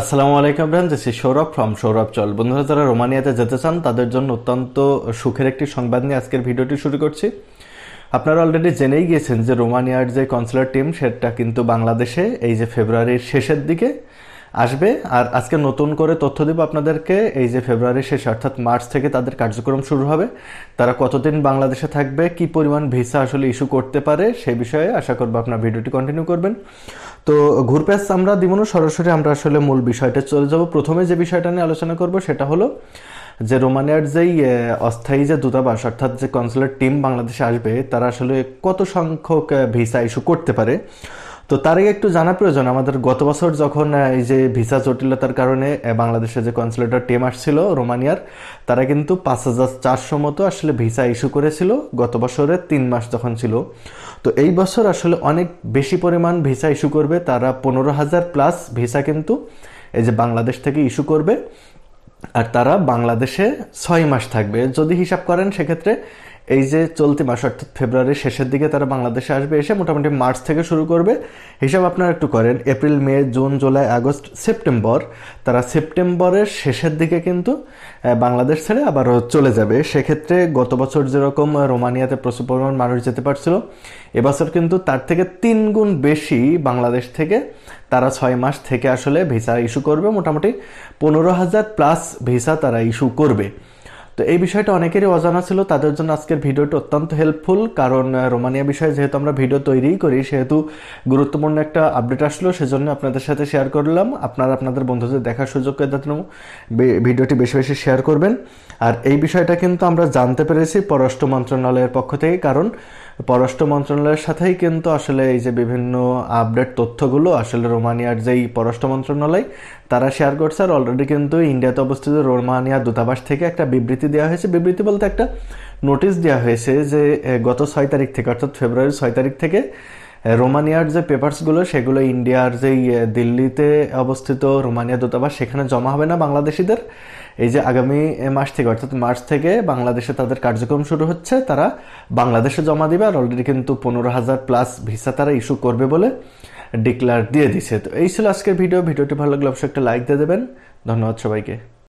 আসসালামু আলাইকুম ব্রান দিস সৌরভ ফ্রম সৌরভ চল বন্ধুরা যারা রোমানিয়াতে যেতে চান তাদের জন্য অত্যন্ত সুখের একটি সংবাদ নিয়ে আজকের ভিডিওটি শুরু করছি আপনারা অলরেডি জেনেই গিয়েছেন যে রোমানিয়ার যে কনসুলার টিম সেটা কিন্তু বাংলাদেশে এই যে ফেব্রুয়ারির শেষের দিকে আসবে আর আজকে নতুন করে তথ্য দেব আপনাদেরকে এই যে ফেব্রুয়ারির শেষ অর্থাৎ মার্চ থেকে তাদের কার্যক্রম শুরু হবে তারা কতদিন বাংলাদেশে থাকবে কি পরিমাণ ভিসা আসলে ইস্যু করতে পারে সে বিষয়ে আশা করবো আপনার ভিডিওটি কন্টিনিউ করবেন তো ঘুরপ্যাচ আমরা দিব না সরাসরি আমরা আসলে মূল বিষয়টা চলে যাব প্রথমে যে বিষয়টা নিয়ে আলোচনা করব সেটা হলো যে রোমানিয়ার যেই অস্থায়ী যে দূতাবাস অর্থাৎ যে কনসুলার টিম বাংলাদেশে আসবে তারা আসলে কত সংখ্যক ভিসা ইস্যু করতে পারে তো তার আগে একটু জানা প্রয়োজন আমাদের গত বছর যখন এই যে ভিসা জটিলতার কারণে বাংলাদেশে যে কনসুলেটর টিম আসছিল রোমানিয়ার তারা কিন্তু পাঁচ হাজার চারশো মতো আসলে ভিসা ইস্যু করেছিল গত বছরের তিন মাস যখন ছিল তো এই বছর আসলে অনেক বেশি পরিমাণ ভিসা ইস্যু করবে তারা পনেরো হাজার প্লাস ভিসা কিন্তু এই যে বাংলাদেশ থেকে ইস্যু করবে আর তারা বাংলাদেশে ছয় মাস থাকবে যদি হিসাব করেন সেক্ষেত্রে এই যে চলতি মাস অর্থাৎ ফেব্রুয়ারির শেষের দিকে তারা বাংলাদেশে আসবে এসে মোটামুটি মার্চ থেকে শুরু করবে হিসাব আপনারা একটু করেন April May June July August September তারা সেপ্টেম্বরের শেষের দিকে কিন্তু বাংলাদেশ ছেড়ে আবার চলে যাবে সেক্ষেত্রে গত বছর যেরকম রোমানিয়াতে প্রচুর পরিমাণ মানুষ যেতে পারছিল এবছর কিন্তু তার থেকে তিন গুণ বেশি বাংলাদেশ থেকে তারা ছয় মাস থেকে আসলে ভিসা ইস্যু করবে মোটামুটি পনেরো হাজার প্লাস ভিসা তারা ইস্যু করবে তো এই বিষয়টা অনেকেরই অজানা ছিল তাদের জন্য আজকের ভিডিওটি অত্যন্ত হেল্পফুল কারণ রোমানিয়া বিষয়ে যেহেতু আমরা ভিডিও তৈরি করি সেহেতু গুরুত্বপূর্ণ একটা আপডেট আসলো সেজন্য আপনাদের সাথে শেয়ার করলাম আপনারা আপনাদের বন্ধুদের দেখার সুযোগ জন্য ভিডিওটি বেশি বেশি শেয়ার করবেন আর এই বিষয়টা কিন্তু আমরা জানতে পেরেছি পররাষ্ট্র মন্ত্রণালয়ের পক্ষ থেকে কারণ পররাষ্ট্র মন্ত্রণালয়ের সাথেই কিন্তু আসলে এই যে বিভিন্ন আপডেট তথ্যগুলো আসলে রোমানিয়ার যেই পররাষ্ট্র মন্ত্রণালয় তারা শেয়ার করছে আর অলরেডি কিন্তু ইন্ডিয়াতে অবস্থিত রোমানিয়া দূতাবাস থেকে একটা বিবৃতি দেওয়া হয়েছে বিবৃতি বলতে একটা নোটিশ দেওয়া হয়েছে যে গত ছয় তারিখ থেকে অর্থাৎ ফেব্রুয়ারির ছয় তারিখ থেকে রোমানিয়ার যে পেপারসগুলো সেগুলো ইন্ডিয়ার যেই দিল্লিতে অবস্থিত রোমানিয়া দূতাবাস সেখানে জমা হবে না বাংলাদেশিদের এই যে আগামী মাস থেকে অর্থাৎ মার্চ থেকে বাংলাদেশে তাদের কার্যক্রম শুরু হচ্ছে তারা বাংলাদেশে জমা দিবে আর অলরেডি কিন্তু পনেরো হাজার প্লাস ভিসা তারা ইস্যু করবে বলে ডিক্লার দিয়ে দিছে তো এই ছিল আজকের ভিডিও ভিডিওটি ভালো লাগলে অবশ্যই একটা লাইক দিয়ে দেবেন ধন্যবাদ সবাইকে